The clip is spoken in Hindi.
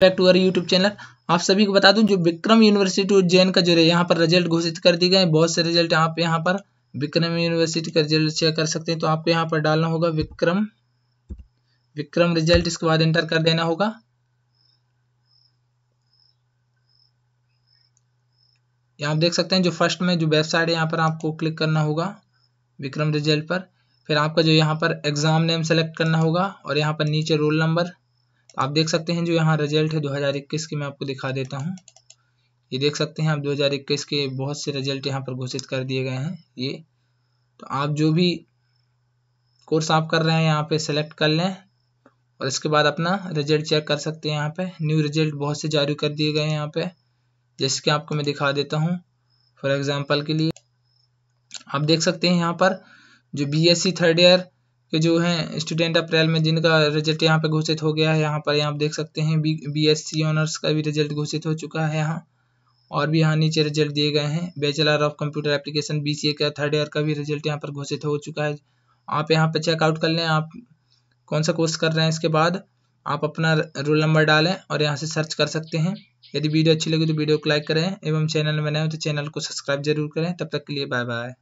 back to our YouTube channel आप सभी को बता दूं जो विक्रम यूनिवर्सिटी उज्जैन का जो है यहाँ पर रिजल्ट घोषित कर दिए गए बहुत से रिजल्ट आप यहाँ पर विक्रम यूनिवर्सिटी का रिजल्ट चेक कर सकते हैं तो आपको यहाँ पर डालना होगा विक्रम विक्रम रिजल्ट इसके बाद एंटर कर देना होगा यहाँ आप देख सकते हैं जो फर्स्ट में जो वेबसाइट है यहाँ पर आपको क्लिक करना होगा विक्रम रिजल्ट पर फिर आपका जो यहाँ पर एग्जाम नेम सेलेक्ट करना होगा और यहाँ पर नीचे रोल नंबर आप देख सकते हैं जो यहाँ रिजल्ट है 2021 के मैं आपको दिखा देता हूँ ये देख सकते हैं आप 2021 के बहुत से रिजल्ट यहाँ पर घोषित कर दिए गए हैं ये तो आप जो भी कोर्स आप कर रहे हैं यहाँ पे सेलेक्ट कर लें और इसके बाद अपना रिजल्ट चेक कर सकते हैं यहाँ पे न्यू रिजल्ट बहुत से जारी कर दिए गए हैं यहाँ पे जैसे कि आपको मैं दिखा देता हूँ फॉर एग्जाम्पल के लिए आप देख सकते हैं यहाँ पर जो B S C third year के जो हैं स्टूडेंट अप्रैल में जिनका रिजल्ट यहाँ पे घोषित हो गया है यहाँ पर आप देख सकते हैं B B S C honours का भी रिजल्ट घोषित हो चुका है यहाँ और भी यहाँ नीचे रिजल्ट दिए गए हैं bachelor of computer application B C A का थर्ड ईयर का भी रिजल्ट यहाँ पर घोषित हो चुका है आप यहाँ पर चेकआउट कर लें आप कौन सा कोर्स कर रहे हैं इसके बाद आप अपना रोल नंबर डालें और यहाँ से सर्च कर सकते हैं यदि वीडियो अच्छी लगी तो वीडियो को लाइक करें एवं चैनल में नए हो तो चैनल को सब्सक्राइब जरूर करें तब तक के लिए बाय बाय